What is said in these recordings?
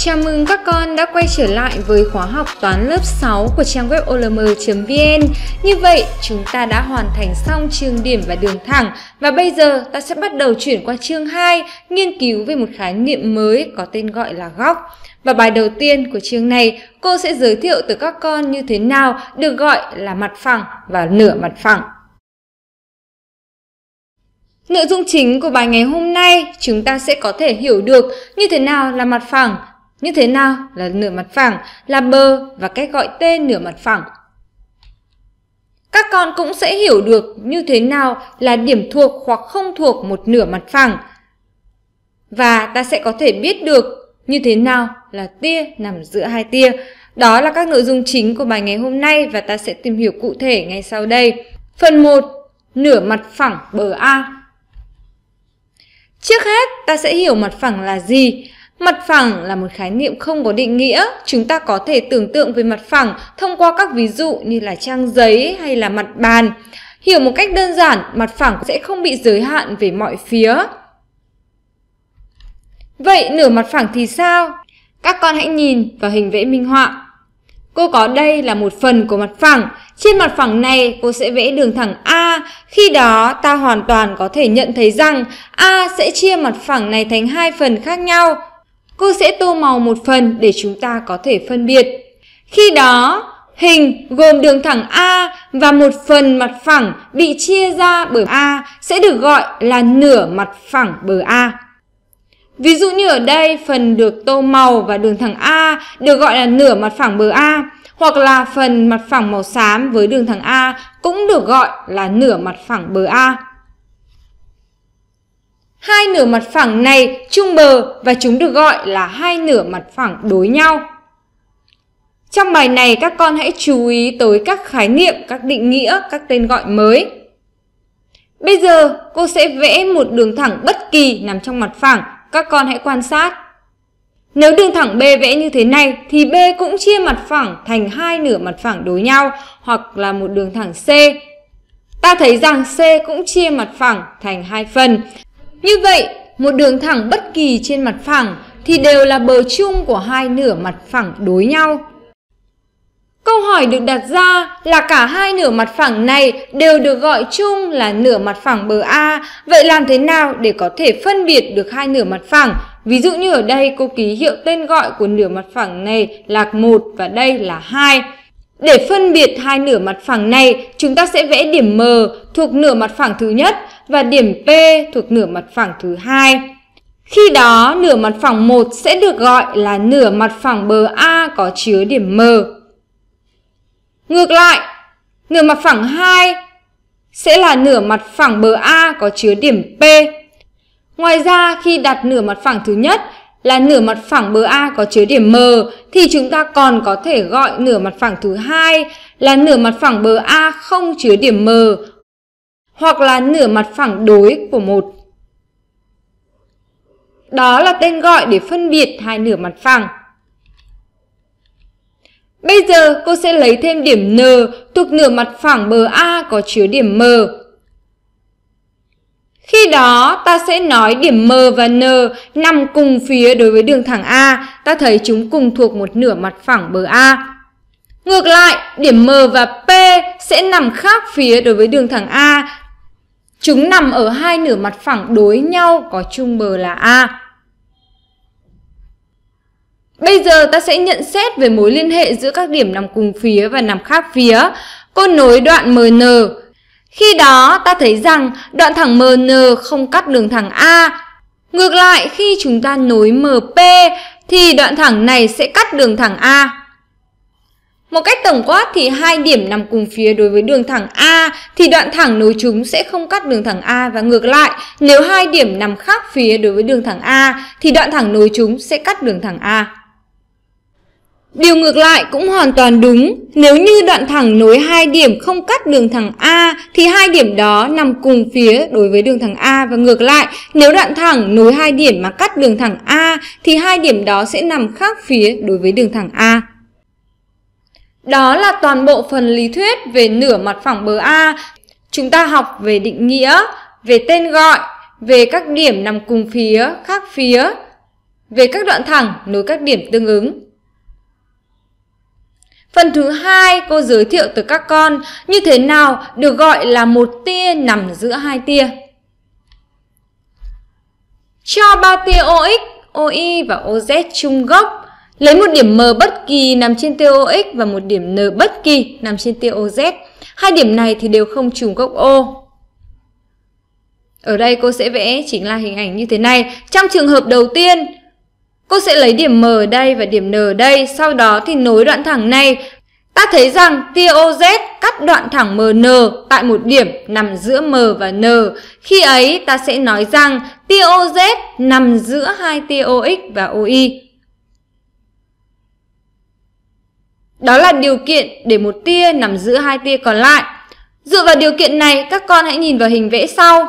Chào mừng các con đã quay trở lại với khóa học toán lớp 6 của trang web olm.vn. Như vậy, chúng ta đã hoàn thành xong chương điểm và đường thẳng và bây giờ ta sẽ bắt đầu chuyển qua chương 2, nghiên cứu về một khái niệm mới có tên gọi là góc. Và bài đầu tiên của chương này, cô sẽ giới thiệu tới các con như thế nào được gọi là mặt phẳng và nửa mặt phẳng. Nội dung chính của bài ngày hôm nay chúng ta sẽ có thể hiểu được như thế nào là mặt phẳng như thế nào là nửa mặt phẳng, là bờ và cách gọi tên nửa mặt phẳng. Các con cũng sẽ hiểu được như thế nào là điểm thuộc hoặc không thuộc một nửa mặt phẳng. Và ta sẽ có thể biết được như thế nào là tia nằm giữa hai tia. Đó là các nội dung chính của bài ngày hôm nay và ta sẽ tìm hiểu cụ thể ngay sau đây. Phần 1. Nửa mặt phẳng bờ A Trước hết, ta sẽ hiểu mặt phẳng là gì. Mặt phẳng là một khái niệm không có định nghĩa, chúng ta có thể tưởng tượng về mặt phẳng thông qua các ví dụ như là trang giấy hay là mặt bàn. Hiểu một cách đơn giản, mặt phẳng sẽ không bị giới hạn về mọi phía. Vậy nửa mặt phẳng thì sao? Các con hãy nhìn vào hình vẽ minh họa. Cô có đây là một phần của mặt phẳng. Trên mặt phẳng này, cô sẽ vẽ đường thẳng A. Khi đó, ta hoàn toàn có thể nhận thấy rằng A sẽ chia mặt phẳng này thành hai phần khác nhau. Cô sẽ tô màu một phần để chúng ta có thể phân biệt. Khi đó, hình gồm đường thẳng A và một phần mặt phẳng bị chia ra bởi A sẽ được gọi là nửa mặt phẳng bờ A. Ví dụ như ở đây, phần được tô màu và đường thẳng A được gọi là nửa mặt phẳng bờ A, hoặc là phần mặt phẳng màu xám với đường thẳng A cũng được gọi là nửa mặt phẳng bờ A nửa mặt phẳng này chung bờ và chúng được gọi là hai nửa mặt phẳng đối nhau. Trong bài này các con hãy chú ý tới các khái niệm, các định nghĩa, các tên gọi mới. Bây giờ cô sẽ vẽ một đường thẳng bất kỳ nằm trong mặt phẳng, các con hãy quan sát. Nếu đường thẳng B vẽ như thế này thì B cũng chia mặt phẳng thành hai nửa mặt phẳng đối nhau hoặc là một đường thẳng C. Ta thấy rằng C cũng chia mặt phẳng thành hai phần. Như vậy, một đường thẳng bất kỳ trên mặt phẳng thì đều là bờ chung của hai nửa mặt phẳng đối nhau. Câu hỏi được đặt ra là cả hai nửa mặt phẳng này đều được gọi chung là nửa mặt phẳng bờ A. Vậy làm thế nào để có thể phân biệt được hai nửa mặt phẳng? Ví dụ như ở đây cô ký hiệu tên gọi của nửa mặt phẳng này là 1 và đây là 2. Để phân biệt hai nửa mặt phẳng này, chúng ta sẽ vẽ điểm M thuộc nửa mặt phẳng thứ nhất và điểm P thuộc nửa mặt phẳng thứ hai. Khi đó, nửa mặt phẳng 1 sẽ được gọi là nửa mặt phẳng bờ A có chứa điểm M. Ngược lại, nửa mặt phẳng 2 sẽ là nửa mặt phẳng bờ A có chứa điểm P. Ngoài ra, khi đặt nửa mặt phẳng thứ nhất là nửa mặt phẳng bờ A có chứa điểm M thì chúng ta còn có thể gọi nửa mặt phẳng thứ hai là nửa mặt phẳng bờ A không chứa điểm M hoặc là nửa mặt phẳng đối của một. Đó là tên gọi để phân biệt hai nửa mặt phẳng. Bây giờ cô sẽ lấy thêm điểm N thuộc nửa mặt phẳng bờ A có chứa điểm M. Khi đó, ta sẽ nói điểm M và N nằm cùng phía đối với đường thẳng A, ta thấy chúng cùng thuộc một nửa mặt phẳng bờ A. Ngược lại, điểm M và P sẽ nằm khác phía đối với đường thẳng A, Chúng nằm ở hai nửa mặt phẳng đối nhau có chung bờ là A. Bây giờ ta sẽ nhận xét về mối liên hệ giữa các điểm nằm cùng phía và nằm khác phía. Cô nối đoạn MN. Khi đó ta thấy rằng đoạn thẳng MN không cắt đường thẳng A. Ngược lại khi chúng ta nối MP thì đoạn thẳng này sẽ cắt đường thẳng A. Một cách tổng quát thì hai điểm nằm cùng phía đối với đường thẳng A thì đoạn thẳng nối chúng sẽ không cắt đường thẳng A và ngược lại, nếu hai điểm nằm khác phía đối với đường thẳng A thì đoạn thẳng nối chúng sẽ cắt đường thẳng A. Điều ngược lại cũng hoàn toàn đúng, nếu như đoạn thẳng nối hai điểm không cắt đường thẳng A thì hai điểm đó nằm cùng phía đối với đường thẳng A và ngược lại, nếu đoạn thẳng nối hai điểm mà cắt đường thẳng A thì hai điểm đó sẽ nằm khác phía đối với đường thẳng A. Đó là toàn bộ phần lý thuyết về nửa mặt phẳng bờ A. Chúng ta học về định nghĩa, về tên gọi, về các điểm nằm cùng phía, khác phía, về các đoạn thẳng nối các điểm tương ứng. Phần thứ hai cô giới thiệu tới các con như thế nào được gọi là một tia nằm giữa hai tia. Cho ba tia OX, oy và OZ chung gốc Lấy một điểm M bất kỳ nằm trên TOX và một điểm N bất kỳ nằm trên TOZ. Hai điểm này thì đều không trùng gốc O. Ở đây cô sẽ vẽ chính là hình ảnh như thế này. Trong trường hợp đầu tiên, cô sẽ lấy điểm M ở đây và điểm N ở đây, sau đó thì nối đoạn thẳng này. Ta thấy rằng TOZ cắt đoạn thẳng MN tại một điểm nằm giữa M và N. Khi ấy ta sẽ nói rằng TOZ nằm giữa hai TOX và OI. Đó là điều kiện để một tia nằm giữa hai tia còn lại. Dựa vào điều kiện này, các con hãy nhìn vào hình vẽ sau.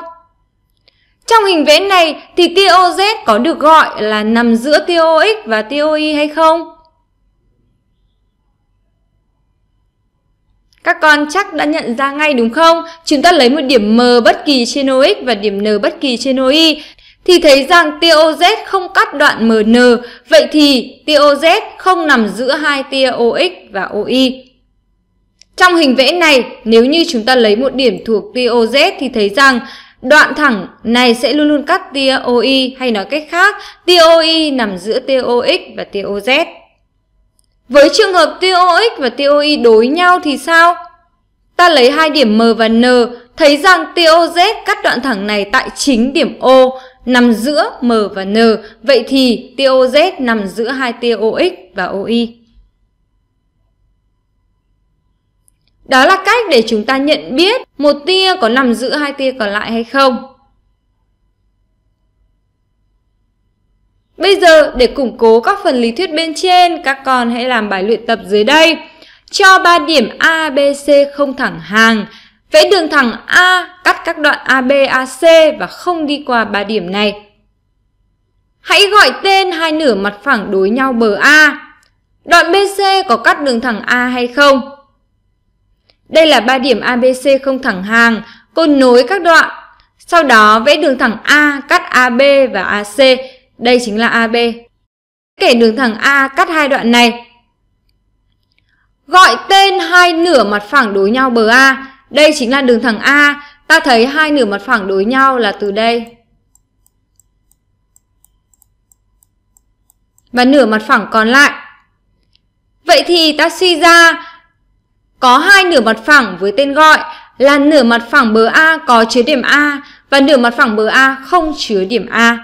Trong hình vẽ này thì tia OZ có được gọi là nằm giữa tia OX và tia OY hay không? Các con chắc đã nhận ra ngay đúng không? Chúng ta lấy một điểm M bất kỳ trên OX và điểm N bất kỳ trên OY thì thấy rằng tia OZ không cắt đoạn MN, vậy thì tia OZ không nằm giữa hai tia OX và OY. Trong hình vẽ này, nếu như chúng ta lấy một điểm thuộc tia OZ thì thấy rằng đoạn thẳng này sẽ luôn luôn cắt tia OI hay nói cách khác, tia OI nằm giữa tia OX và tia OZ. Với trường hợp tia OX và tia OI đối nhau thì sao? Ta lấy hai điểm M và N, thấy rằng tia OZ cắt đoạn thẳng này tại chính điểm O, nằm giữa M và N. Vậy thì TOZ nằm giữa hai tia OX và OI. Đó là cách để chúng ta nhận biết một tia có nằm giữa hai tia còn lại hay không. Bây giờ để củng cố các phần lý thuyết bên trên, các con hãy làm bài luyện tập dưới đây. Cho 3 điểm A, B, C không thẳng hàng, Vẽ đường thẳng A cắt các đoạn AB, AC và không đi qua ba điểm này. Hãy gọi tên hai nửa mặt phẳng đối nhau bờ A. Đoạn BC có cắt đường thẳng A hay không? Đây là ba điểm ABC không thẳng hàng, cô nối các đoạn. Sau đó vẽ đường thẳng A cắt AB và AC. Đây chính là AB. Kể đường thẳng A cắt hai đoạn này. Gọi tên hai nửa mặt phẳng đối nhau bờ A. Đây chính là đường thẳng A. Ta thấy hai nửa mặt phẳng đối nhau là từ đây. Và nửa mặt phẳng còn lại. Vậy thì ta suy ra có hai nửa mặt phẳng với tên gọi là nửa mặt phẳng bờ A có chứa điểm A và nửa mặt phẳng bờ A không chứa điểm A.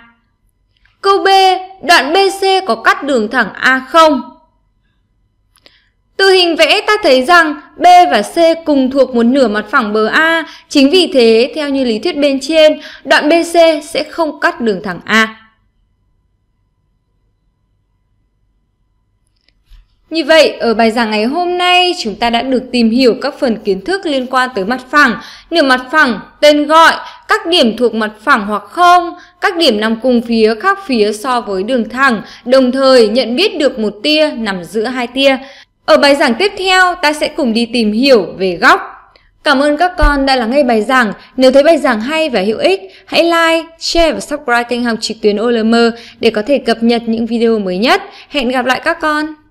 Câu B, đoạn BC có cắt đường thẳng A không? Từ hình vẽ ta thấy rằng B và C cùng thuộc một nửa mặt phẳng bờ A. Chính vì thế, theo như lý thuyết bên trên, đoạn BC sẽ không cắt đường thẳng A. Như vậy, ở bài giảng ngày hôm nay, chúng ta đã được tìm hiểu các phần kiến thức liên quan tới mặt phẳng, nửa mặt phẳng, tên gọi, các điểm thuộc mặt phẳng hoặc không, các điểm nằm cùng phía khác phía so với đường thẳng, đồng thời nhận biết được một tia nằm giữa hai tia. Ở bài giảng tiếp theo, ta sẽ cùng đi tìm hiểu về góc. Cảm ơn các con đã lắng nghe bài giảng. Nếu thấy bài giảng hay và hữu ích, hãy like, share và subscribe kênh học trực tuyến OLM để có thể cập nhật những video mới nhất. Hẹn gặp lại các con!